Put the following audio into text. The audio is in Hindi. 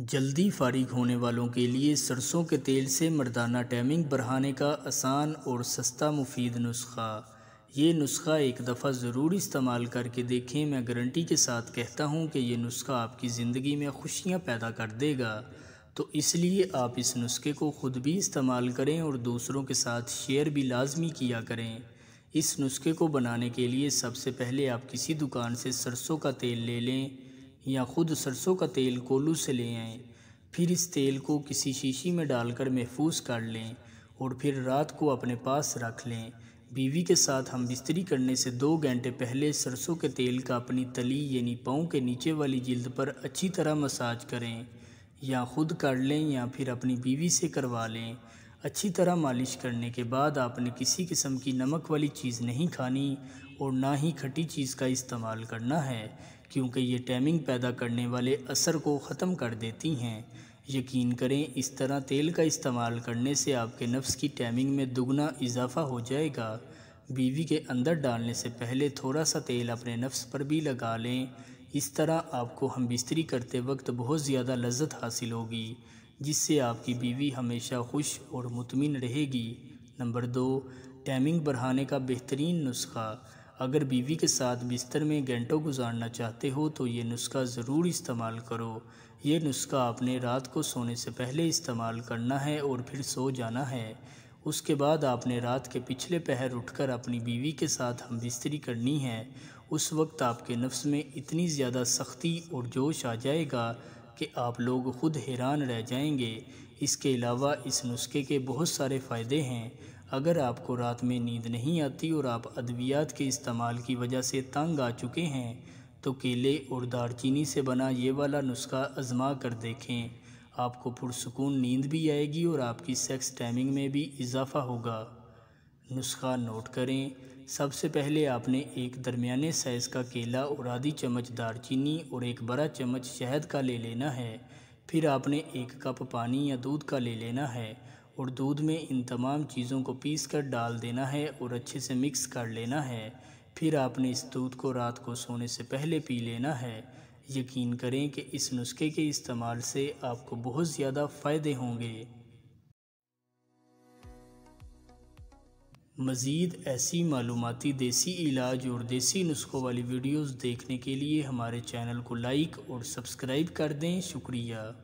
जल्दी फारिग होने वालों के लिए सरसों के तेल से मर्दाना टैमिंग बढ़ाने का आसान और सस्ता मुफीद नुस्खा ये नुस्खा एक दफ़ा ज़रूर इस्तेमाल करके देखें मैं गारंटी के साथ कहता हूँ कि यह नुस्खा आपकी ज़िंदगी में खुशियाँ पैदा कर देगा तो इसलिए आप इस नुस्खे को ख़ुद भी इस्तेमाल करें और दूसरों के साथ शेयर भी लाजमी किया करें इस नुस्खे को बनाने के लिए सबसे पहले आप किसी दुकान से सरसों का तेल ले लें या खुद सरसों का तेल कोलू से ले आएँ फिर इस तेल को किसी शीशी में डालकर महफूज कर लें और फिर रात को अपने पास रख लें बीवी के साथ हम बिस्तरी करने से दो घंटे पहले सरसों के तेल का अपनी तली यानी पाँव के नीचे वाली जिल्द पर अच्छी तरह मसाज करें या खुद कर लें या फिर अपनी बीवी से करवा लें अच्छी तरह मालिश करने के बाद आपने किसी किस्म की नमक वाली चीज़ नहीं खानी और ना ही खटी चीज़ का इस्तेमाल करना है क्योंकि ये टैमिंग पैदा करने वाले असर को ख़त्म कर देती हैं यकीन करें इस तरह तेल का इस्तेमाल करने से आपके नफ्स की टैमिंग में दुगना इजाफा हो जाएगा बीवी के अंदर डालने से पहले थोड़ा सा तेल अपने नफ्स पर भी लगा लें इस तरह आपको हम बिस्तरी करते वक्त बहुत ज़्यादा लज्जत हासिल होगी जिससे आपकी बीवी हमेशा खुश और मुतमिन रहेगी नंबर दो टाइमिंग बढ़ाने का बेहतरीन नुस्खा अगर बीवी के साथ बिस्तर में घंटों गुजारना चाहते हो तो ये नुस्खा ज़रूर इस्तेमाल करो ये नुस्खा आपने रात को सोने से पहले इस्तेमाल करना है और फिर सो जाना है उसके बाद आपने रात के पिछले पहर उठकर अपनी बीवी के साथ हम बिस्तरी करनी है उस वक्त आपके नफ्स में इतनी ज़्यादा सख्ती और जोश आ जाएगा कि आप लोग खुद हैरान रह जाएंगे इसके अलावा इस नुस्खे के बहुत सारे फ़ायदे हैं अगर आपको रात में नींद नहीं आती और आप अद्वियात के इस्तेमाल की वजह से तंग आ चुके हैं तो केले और दारचीनी से बना ये वाला नुस्खा आजमा कर देखें आपको पुरसकून नींद भी आएगी और आपकी सेक्स टाइमिंग में भी इजाफा होगा नुस्खा नोट करें सबसे पहले आपने एक दरमियाने साइज़ का केला और आधी चम्मच दारचीनी और एक बड़ा चम्मच शहद का ले लेना है फिर आपने एक कप पानी या दूध का ले लेना है और दूध में इन तमाम चीज़ों को पीस कर डाल देना है और अच्छे से मिक्स कर लेना है फिर आपने इस दूध को रात को सोने से पहले पी लेना है यकीन करें कि इस नुस्खे के इस्तेमाल से आपको बहुत ज़्यादा फ़ायदे होंगे मज़ीद ऐसी मालूमती देसी इलाज और देसी नुस्खों वाली वीडियोज़ देखने के लिए हमारे चैनल को लाइक और सब्सक्राइब कर दें शुक्रिया